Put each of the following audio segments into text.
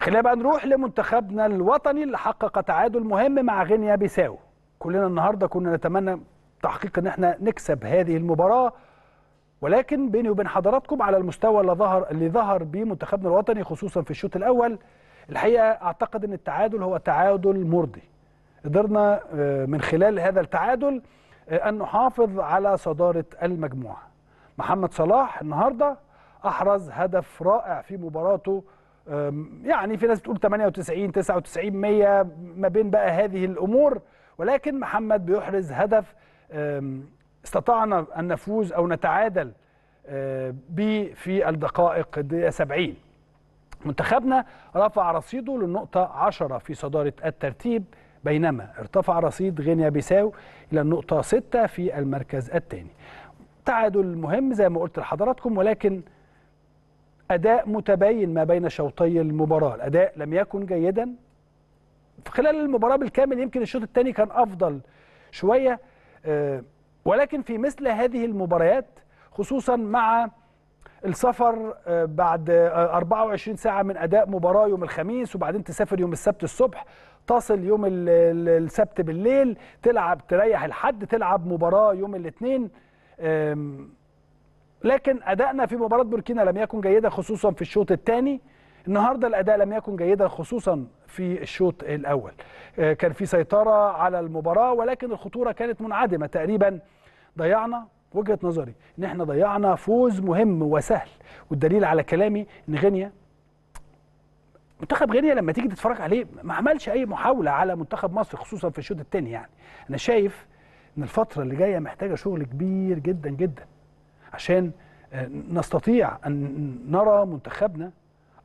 خلينا بقى نروح لمنتخبنا الوطني اللي حقق تعادل مهم مع غينيا بيساو كلنا النهارده كنا نتمنى تحقيق ان احنا نكسب هذه المباراه ولكن بيني وبين حضراتكم على المستوى اللي ظهر اللي ظهر بيه منتخبنا الوطني خصوصا في الشوط الاول الحقيقه اعتقد ان التعادل هو تعادل مرضي قدرنا آه، من خلال هذا التعادل آه، ان نحافظ على صداره المجموعه محمد صلاح النهارده احرز هدف رائع في مباراته يعني في ناس بتقول 98 99 100 ما بين بقى هذه الامور ولكن محمد بيحرز هدف استطعنا ان نفوز او نتعادل أه، به في الدقائق الدقيقه 70 منتخبنا رفع رصيده للنقطة 10 في صدارة الترتيب بينما ارتفع رصيد غينيا بيساو إلى النقطة 6 في المركز الثاني تعادل مهم زي ما قلت لحضراتكم ولكن أداء متباين ما بين شوطي المباراة الأداء لم يكن جيدا خلال المباراة بالكامل يمكن الشوط الثاني كان أفضل شوية آه، ولكن في مثل هذه المباريات خصوصا مع السفر آه، بعد 24 آه، ساعة من أداء مباراة يوم الخميس وبعدين تسافر يوم السبت الصبح تصل يوم السبت بالليل تلعب تريح الحد تلعب مباراة يوم الاثنين لكن ادائنا في مباراه بوركينا لم يكن جيدا خصوصا في الشوط الثاني النهارده الاداء لم يكن جيدا خصوصا في الشوط الاول آه، كان في سيطره على المباراه ولكن الخطوره كانت منعدمه تقريبا ضيعنا وجهه نظري ان احنا ضيعنا فوز مهم وسهل والدليل على كلامي ان غينيا منتخب غينيا لما تيجي تتفرج عليه ما عملش اي محاوله على منتخب مصر خصوصا في الشوط الثاني يعني انا شايف ان الفتره اللي جايه محتاجه شغل كبير جدا جدا عشان آه، نستطيع أن نرى منتخبنا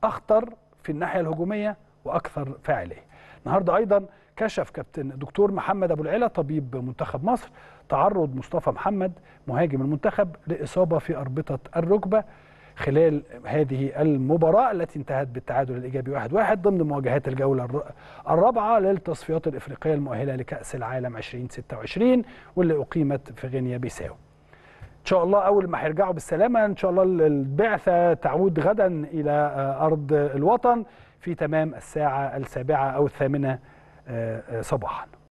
أخطر في الناحية الهجومية وأكثر فاعلية النهاردة أيضا كشف كابتن دكتور محمد أبو العلا طبيب منتخب مصر تعرض مصطفى محمد مهاجم المنتخب لإصابة في أربطة الركبة خلال هذه المباراة التي انتهت بالتعادل الإيجابي 1-1 واحد واحد ضمن مواجهات الجولة الرابعة للتصفيات الإفريقية المؤهلة لكأس العالم 2026 واللي أقيمت في غينيا بيساو ان شاء الله اول ما هيرجعوا بالسلامه ان شاء الله البعثه تعود غدا الى آه، ارض الوطن في تمام الساعه السابعه او الثامنه آه، آه، صباحا